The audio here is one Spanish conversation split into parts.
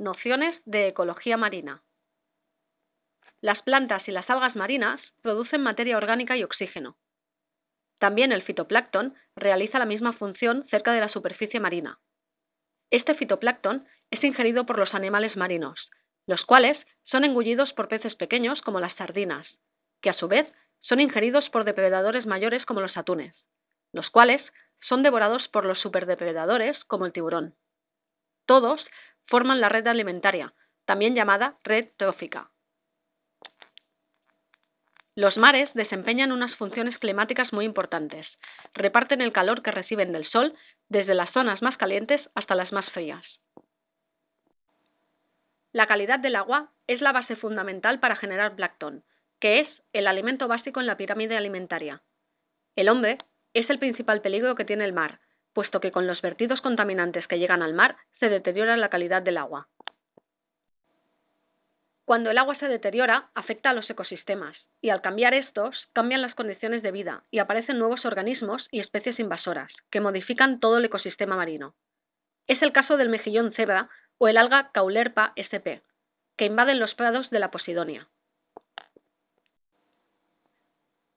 Nociones de ecología marina. Las plantas y las algas marinas producen materia orgánica y oxígeno. También el fitoplancton realiza la misma función cerca de la superficie marina. Este fitoplancton es ingerido por los animales marinos, los cuales son engullidos por peces pequeños como las sardinas, que a su vez son ingeridos por depredadores mayores como los atunes, los cuales son devorados por los superdepredadores como el tiburón. Todos forman la red alimentaria, también llamada red trófica. Los mares desempeñan unas funciones climáticas muy importantes. Reparten el calor que reciben del sol desde las zonas más calientes hasta las más frías. La calidad del agua es la base fundamental para generar plancton, que es el alimento básico en la pirámide alimentaria. El hombre es el principal peligro que tiene el mar, puesto que con los vertidos contaminantes que llegan al mar se deteriora la calidad del agua. Cuando el agua se deteriora, afecta a los ecosistemas, y al cambiar estos, cambian las condiciones de vida y aparecen nuevos organismos y especies invasoras, que modifican todo el ecosistema marino. Es el caso del mejillón cebra o el alga Caulerpa sp, que invaden los prados de la Posidonia.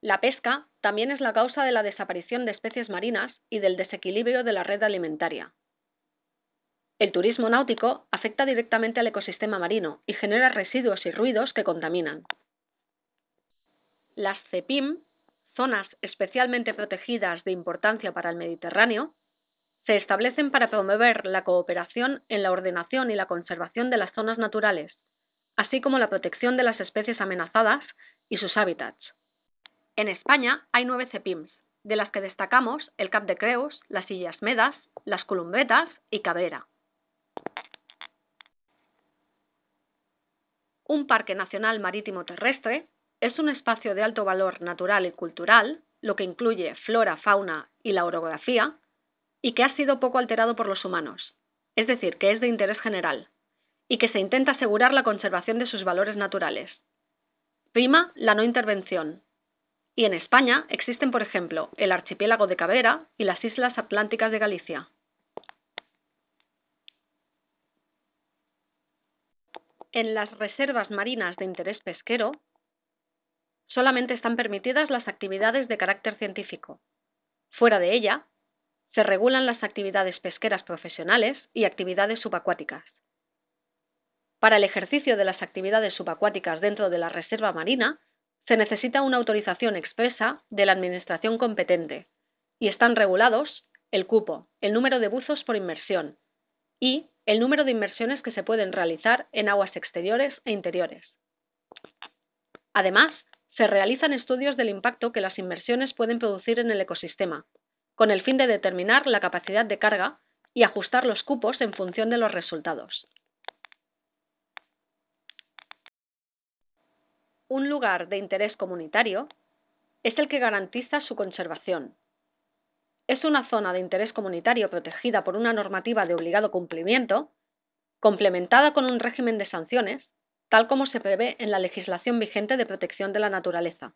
La pesca también es la causa de la desaparición de especies marinas y del desequilibrio de la red alimentaria. El turismo náutico afecta directamente al ecosistema marino y genera residuos y ruidos que contaminan. Las CEPIM, zonas especialmente protegidas de importancia para el Mediterráneo, se establecen para promover la cooperación en la ordenación y la conservación de las zonas naturales, así como la protección de las especies amenazadas y sus hábitats. En España hay nueve CEPIMS, de las que destacamos el Cap de Creus, las Illas Medas, las Columbetas y Cabrera. Un parque nacional marítimo terrestre es un espacio de alto valor natural y cultural, lo que incluye flora, fauna y la orografía, y que ha sido poco alterado por los humanos, es decir, que es de interés general, y que se intenta asegurar la conservación de sus valores naturales. Prima la no intervención, y en España existen, por ejemplo, el archipiélago de Cabrera y las islas atlánticas de Galicia. En las reservas marinas de interés pesquero solamente están permitidas las actividades de carácter científico. Fuera de ella, se regulan las actividades pesqueras profesionales y actividades subacuáticas. Para el ejercicio de las actividades subacuáticas dentro de la reserva marina, se necesita una autorización expresa de la Administración competente y están regulados el cupo, el número de buzos por inmersión y el número de inmersiones que se pueden realizar en aguas exteriores e interiores. Además, se realizan estudios del impacto que las inmersiones pueden producir en el ecosistema, con el fin de determinar la capacidad de carga y ajustar los cupos en función de los resultados. un lugar de interés comunitario es el que garantiza su conservación. Es una zona de interés comunitario protegida por una normativa de obligado cumplimiento, complementada con un régimen de sanciones, tal como se prevé en la legislación vigente de protección de la naturaleza.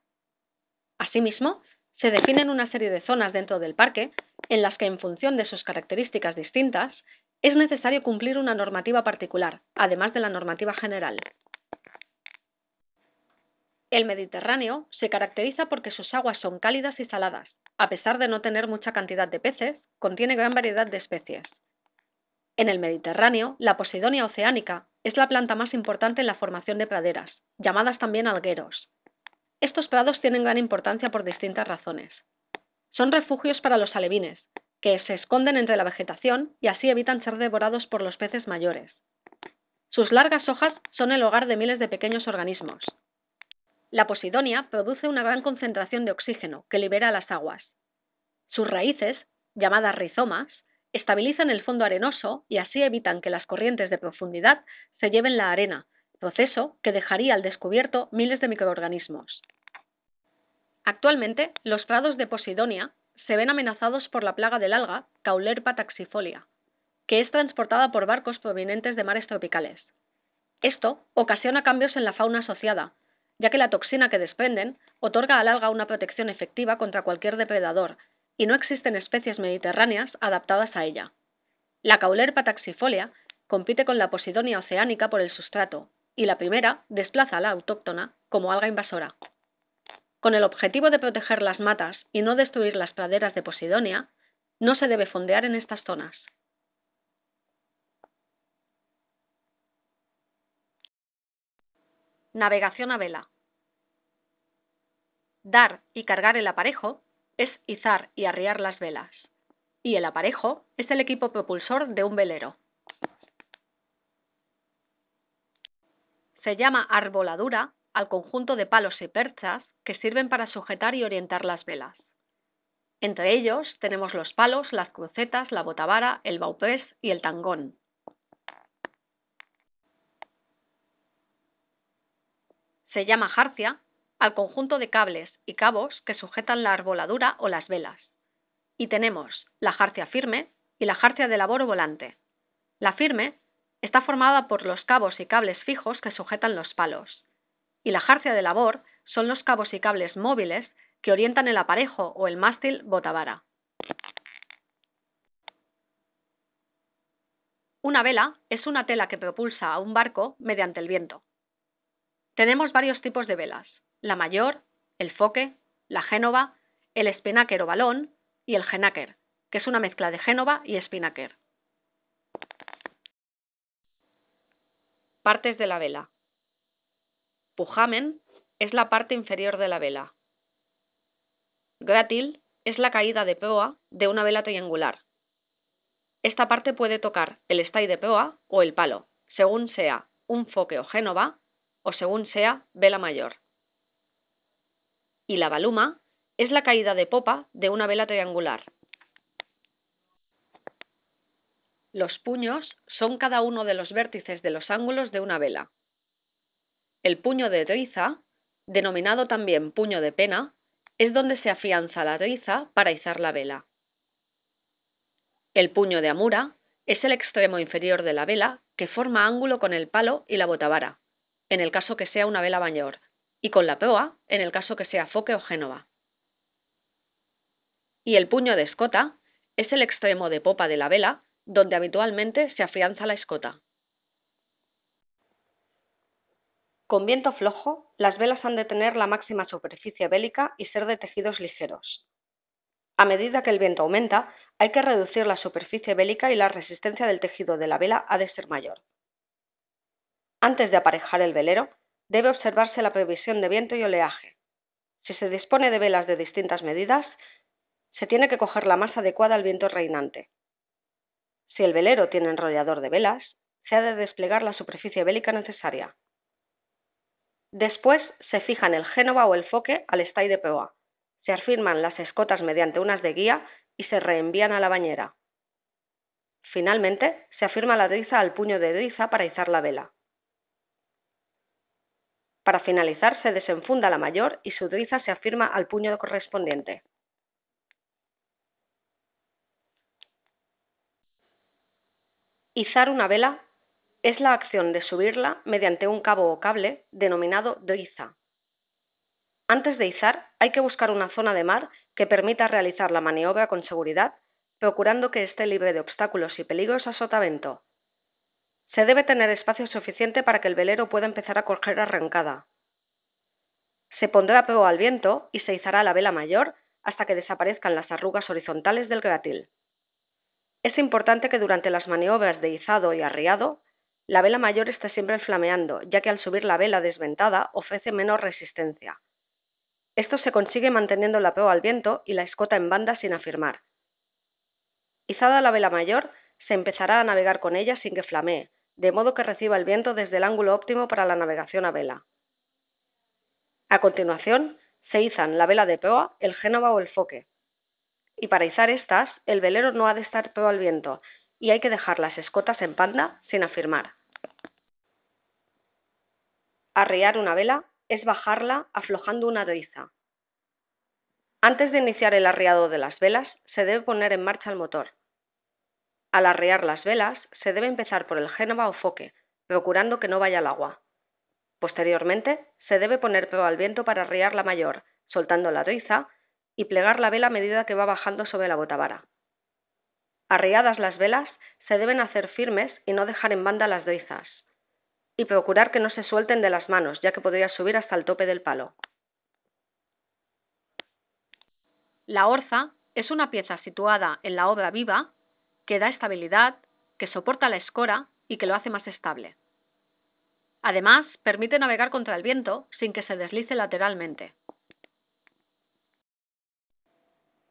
Asimismo, se definen una serie de zonas dentro del parque en las que, en función de sus características distintas, es necesario cumplir una normativa particular, además de la normativa general. El Mediterráneo se caracteriza porque sus aguas son cálidas y saladas. A pesar de no tener mucha cantidad de peces, contiene gran variedad de especies. En el Mediterráneo, la Posidonia oceánica es la planta más importante en la formación de praderas, llamadas también algueros. Estos prados tienen gran importancia por distintas razones. Son refugios para los alevines, que se esconden entre la vegetación y así evitan ser devorados por los peces mayores. Sus largas hojas son el hogar de miles de pequeños organismos, la posidonia produce una gran concentración de oxígeno que libera las aguas. Sus raíces, llamadas rizomas, estabilizan el fondo arenoso y así evitan que las corrientes de profundidad se lleven la arena, proceso que dejaría al descubierto miles de microorganismos. Actualmente, los prados de Posidonia se ven amenazados por la plaga del alga Caulerpa taxifolia, que es transportada por barcos provenientes de mares tropicales. Esto ocasiona cambios en la fauna asociada, ya que la toxina que desprenden otorga al alga una protección efectiva contra cualquier depredador, y no existen especies mediterráneas adaptadas a ella. La caulerpa taxifolia compite con la posidonia oceánica por el sustrato, y la primera desplaza a la autóctona como alga invasora. Con el objetivo de proteger las matas y no destruir las praderas de Posidonia, no se debe fondear en estas zonas. navegación a vela. Dar y cargar el aparejo es izar y arriar las velas. Y el aparejo es el equipo propulsor de un velero. Se llama arboladura al conjunto de palos y perchas que sirven para sujetar y orientar las velas. Entre ellos tenemos los palos, las crucetas, la botavara, el bauprés y el tangón. Se llama jarcia al conjunto de cables y cabos que sujetan la arboladura o las velas. Y tenemos la jarcia firme y la jarcia de labor o volante. La firme está formada por los cabos y cables fijos que sujetan los palos. Y la jarcia de labor son los cabos y cables móviles que orientan el aparejo o el mástil botavara. Una vela es una tela que propulsa a un barco mediante el viento. Tenemos varios tipos de velas, la mayor, el foque, la génova, el espinaker o balón y el genaker, que es una mezcla de génova y espináquer. Partes de la vela. Pujamen es la parte inferior de la vela. Grátil es la caída de peoa de una vela triangular. Esta parte puede tocar el stay de peoa o el palo, según sea un foque o génova o según sea vela mayor. Y la baluma es la caída de popa de una vela triangular. Los puños son cada uno de los vértices de los ángulos de una vela. El puño de triza, denominado también puño de pena, es donde se afianza la triza para izar la vela. El puño de amura es el extremo inferior de la vela que forma ángulo con el palo y la botavara en el caso que sea una vela mayor, y con la proa, en el caso que sea foque o génova. Y el puño de escota es el extremo de popa de la vela donde habitualmente se afianza la escota. Con viento flojo, las velas han de tener la máxima superficie bélica y ser de tejidos ligeros. A medida que el viento aumenta, hay que reducir la superficie bélica y la resistencia del tejido de la vela ha de ser mayor. Antes de aparejar el velero, debe observarse la previsión de viento y oleaje. Si se dispone de velas de distintas medidas, se tiene que coger la más adecuada al viento reinante. Si el velero tiene enrollador de velas, se ha de desplegar la superficie bélica necesaria. Después se fijan el génova o el foque al stay de proa, se afirman las escotas mediante unas de guía y se reenvían a la bañera. Finalmente, se afirma la driza al puño de driza para izar la vela. Para finalizar se desenfunda la mayor y su driza se afirma al puño correspondiente. Izar una vela es la acción de subirla mediante un cabo o cable denominado driza. Antes de izar hay que buscar una zona de mar que permita realizar la maniobra con seguridad, procurando que esté libre de obstáculos y peligros a sotavento. Se debe tener espacio suficiente para que el velero pueda empezar a coger arrancada. Se pondrá peo al viento y se izará la vela mayor hasta que desaparezcan las arrugas horizontales del gratil. Es importante que durante las maniobras de izado y arriado, la vela mayor esté siempre flameando, ya que al subir la vela desventada ofrece menos resistencia. Esto se consigue manteniendo la peo al viento y la escota en banda sin afirmar. Izada la vela mayor, se empezará a navegar con ella sin que flamee, de modo que reciba el viento desde el ángulo óptimo para la navegación a vela. A continuación, se izan la vela de proa, el génova o el foque. Y para izar estas, el velero no ha de estar proa al viento y hay que dejar las escotas en panda sin afirmar. Arriar una vela es bajarla aflojando una driza. Antes de iniciar el arriado de las velas, se debe poner en marcha el motor, al arrear las velas, se debe empezar por el génova o foque, procurando que no vaya al agua. Posteriormente, se debe poner proa al viento para arriar la mayor, soltando la riza, y plegar la vela a medida que va bajando sobre la botavara. Arriadas las velas, se deben hacer firmes y no dejar en banda las rizas, y procurar que no se suelten de las manos, ya que podría subir hasta el tope del palo. La orza es una pieza situada en la obra viva que da estabilidad, que soporta la escora y que lo hace más estable. Además, permite navegar contra el viento sin que se deslice lateralmente.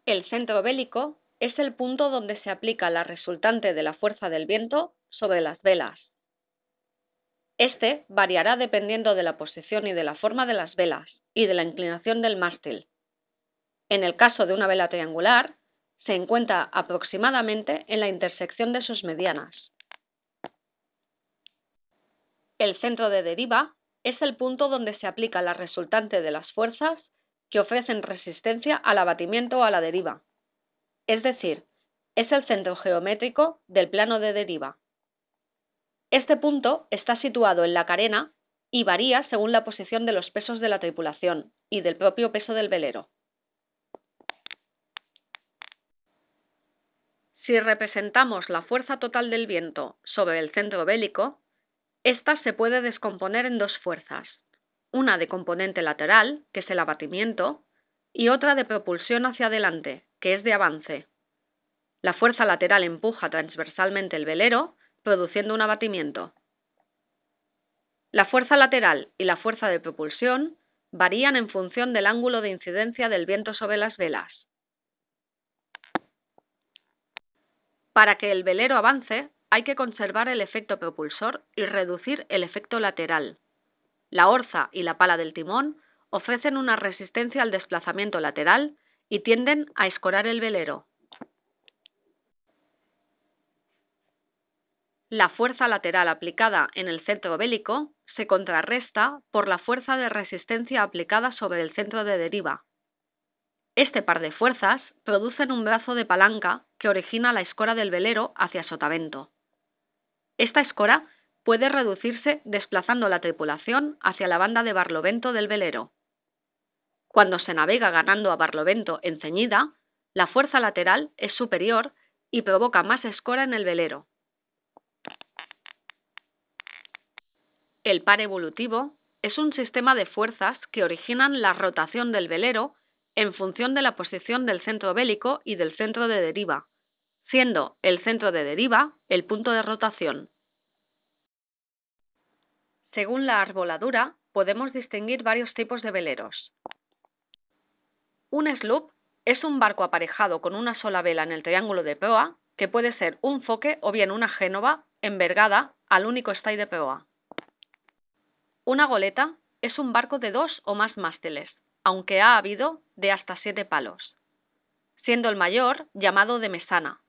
El centro bélico es el punto donde se aplica la resultante de la fuerza del viento sobre las velas. Este variará dependiendo de la posición y de la forma de las velas y de la inclinación del mástil. En el caso de una vela triangular, se encuentra aproximadamente en la intersección de sus medianas. El centro de deriva es el punto donde se aplica la resultante de las fuerzas que ofrecen resistencia al abatimiento o a la deriva. Es decir, es el centro geométrico del plano de deriva. Este punto está situado en la carena y varía según la posición de los pesos de la tripulación y del propio peso del velero. Si representamos la fuerza total del viento sobre el centro bélico, ésta se puede descomponer en dos fuerzas, una de componente lateral, que es el abatimiento, y otra de propulsión hacia adelante, que es de avance. La fuerza lateral empuja transversalmente el velero, produciendo un abatimiento. La fuerza lateral y la fuerza de propulsión varían en función del ángulo de incidencia del viento sobre las velas. Para que el velero avance, hay que conservar el efecto propulsor y reducir el efecto lateral. La orza y la pala del timón ofrecen una resistencia al desplazamiento lateral y tienden a escorar el velero. La fuerza lateral aplicada en el centro bélico se contrarresta por la fuerza de resistencia aplicada sobre el centro de deriva, este par de fuerzas producen un brazo de palanca que origina la escora del velero hacia sotavento. Esta escora puede reducirse desplazando la tripulación hacia la banda de barlovento del velero. Cuando se navega ganando a barlovento en ceñida, la fuerza lateral es superior y provoca más escora en el velero. El par evolutivo es un sistema de fuerzas que originan la rotación del velero en función de la posición del centro bélico y del centro de deriva, siendo el centro de deriva el punto de rotación. Según la arboladura, podemos distinguir varios tipos de veleros. Un sloop es un barco aparejado con una sola vela en el triángulo de proa, que puede ser un foque o bien una génova envergada al único stay de proa. Una goleta es un barco de dos o más mástiles, aunque ha habido de hasta siete palos, siendo el mayor llamado de mesana.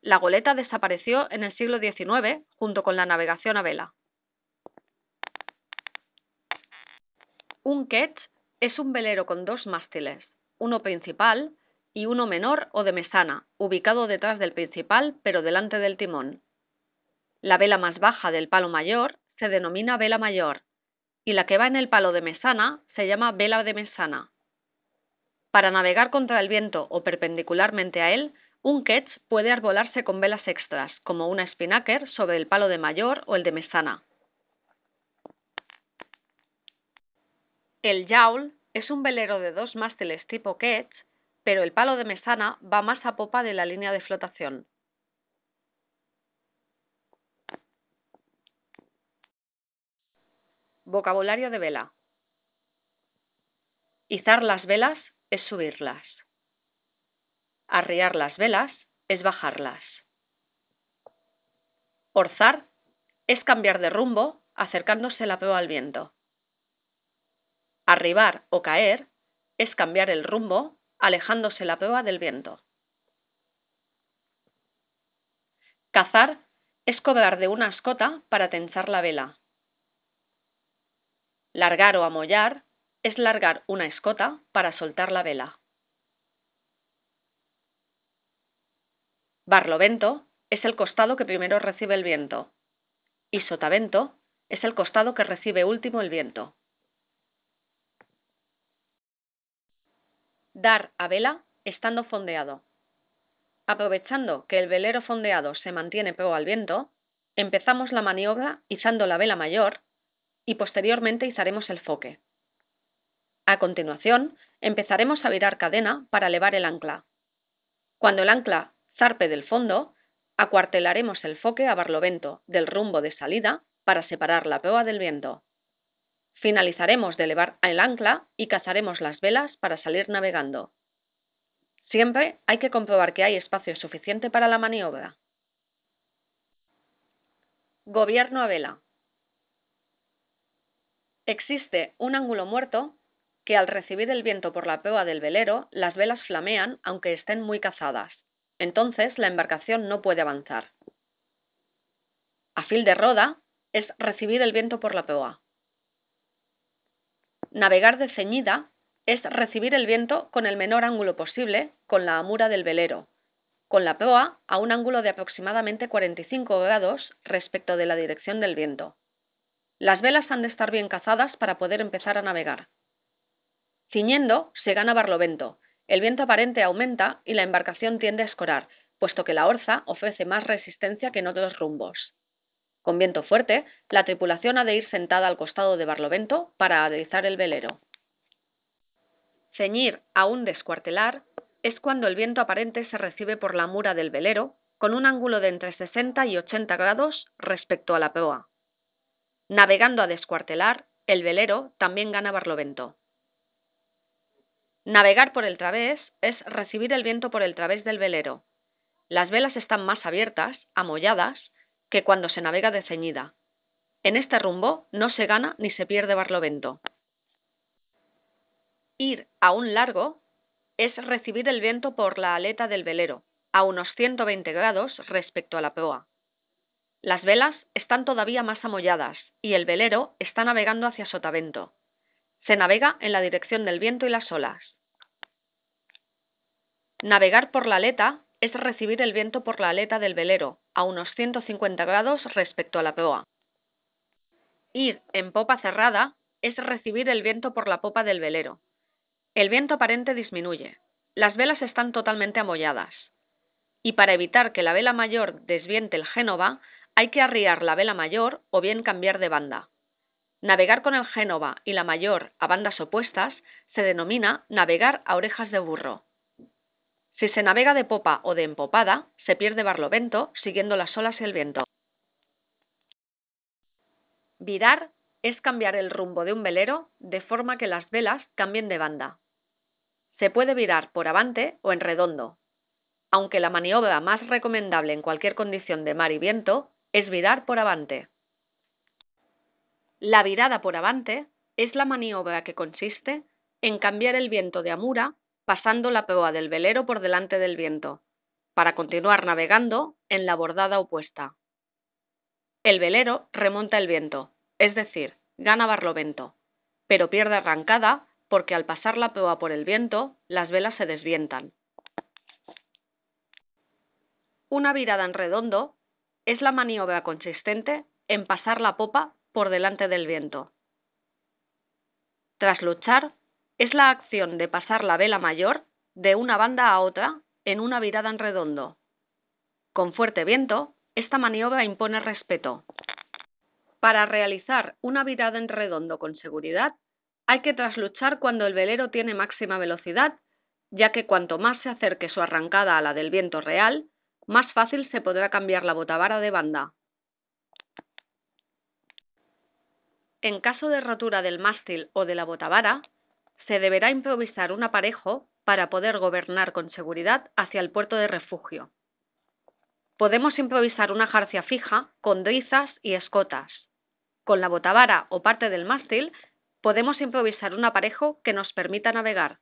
La goleta desapareció en el siglo XIX junto con la navegación a vela. Un ketch es un velero con dos mástiles, uno principal y uno menor o de mesana, ubicado detrás del principal pero delante del timón. La vela más baja del palo mayor se denomina vela mayor y la que va en el palo de mesana se llama vela de mesana. Para navegar contra el viento o perpendicularmente a él, un ketch puede arbolarse con velas extras, como una spinnaker sobre el palo de mayor o el de mesana. El yawl es un velero de dos mástiles tipo ketch, pero el palo de mesana va más a popa de la línea de flotación. Vocabulario de vela. Izar las velas es subirlas. Arriar las velas es bajarlas. Orzar es cambiar de rumbo acercándose la proa al viento. Arribar o caer es cambiar el rumbo alejándose la proa del viento. Cazar es cobrar de una escota para tensar la vela. Largar o amollar es largar una escota para soltar la vela. Barlovento es el costado que primero recibe el viento y sotavento es el costado que recibe último el viento. Dar a vela estando fondeado. Aprovechando que el velero fondeado se mantiene pegado al viento, empezamos la maniobra izando la vela mayor y posteriormente izaremos el foque. A continuación, empezaremos a virar cadena para elevar el ancla. Cuando el ancla zarpe del fondo, acuartelaremos el foque a barlovento del rumbo de salida para separar la proa del viento. Finalizaremos de elevar el ancla y cazaremos las velas para salir navegando. Siempre hay que comprobar que hay espacio suficiente para la maniobra. Gobierno a vela. Existe un ángulo muerto que al recibir el viento por la proa del velero, las velas flamean aunque estén muy cazadas. Entonces la embarcación no puede avanzar. A fil de roda es recibir el viento por la proa. Navegar de ceñida es recibir el viento con el menor ángulo posible con la amura del velero, con la proa a un ángulo de aproximadamente 45 grados respecto de la dirección del viento. Las velas han de estar bien cazadas para poder empezar a navegar. Ciñendo, se gana barlovento. El viento aparente aumenta y la embarcación tiende a escorar, puesto que la orza ofrece más resistencia que en otros rumbos. Con viento fuerte, la tripulación ha de ir sentada al costado de Barlovento para aderezar el velero. Ceñir a un descuartelar es cuando el viento aparente se recibe por la mura del velero con un ángulo de entre 60 y 80 grados respecto a la proa. Navegando a descuartelar, el velero también gana Barlovento. Navegar por el través es recibir el viento por el través del velero. Las velas están más abiertas, amolladas, que cuando se navega de ceñida. En este rumbo no se gana ni se pierde Barlovento. Ir a un largo es recibir el viento por la aleta del velero, a unos 120 grados respecto a la proa. Las velas están todavía más amolladas y el velero está navegando hacia Sotavento. Se navega en la dirección del viento y las olas. Navegar por la aleta es recibir el viento por la aleta del velero, a unos 150 grados respecto a la proa. Ir en popa cerrada es recibir el viento por la popa del velero. El viento aparente disminuye. Las velas están totalmente amolladas. Y para evitar que la vela mayor desviente el génova, hay que arriar la vela mayor o bien cambiar de banda. Navegar con el Génova y la mayor a bandas opuestas se denomina navegar a orejas de burro. Si se navega de popa o de empopada, se pierde barlovento siguiendo las olas y el viento. Virar es cambiar el rumbo de un velero de forma que las velas cambien de banda. Se puede virar por avante o en redondo, aunque la maniobra más recomendable en cualquier condición de mar y viento es virar por avante. La virada por avante es la maniobra que consiste en cambiar el viento de amura pasando la proa del velero por delante del viento, para continuar navegando en la bordada opuesta. El velero remonta el viento, es decir, gana barlovento, pero pierde arrancada porque al pasar la proa por el viento, las velas se desvientan. Una virada en redondo es la maniobra consistente en pasar la popa por delante del viento. Trasluchar es la acción de pasar la vela mayor de una banda a otra en una virada en redondo. Con fuerte viento, esta maniobra impone respeto. Para realizar una virada en redondo con seguridad, hay que trasluchar cuando el velero tiene máxima velocidad, ya que cuanto más se acerque su arrancada a la del viento real, más fácil se podrá cambiar la botavara de banda. En caso de rotura del mástil o de la botavara, se deberá improvisar un aparejo para poder gobernar con seguridad hacia el puerto de refugio. Podemos improvisar una jarcia fija con drizas y escotas. Con la botavara o parte del mástil podemos improvisar un aparejo que nos permita navegar.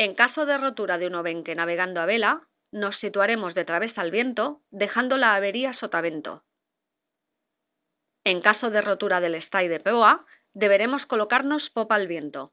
En caso de rotura de un obenque navegando a vela, nos situaremos de través al viento, dejando la avería sotavento. En caso de rotura del stay de peoa, deberemos colocarnos popa al viento.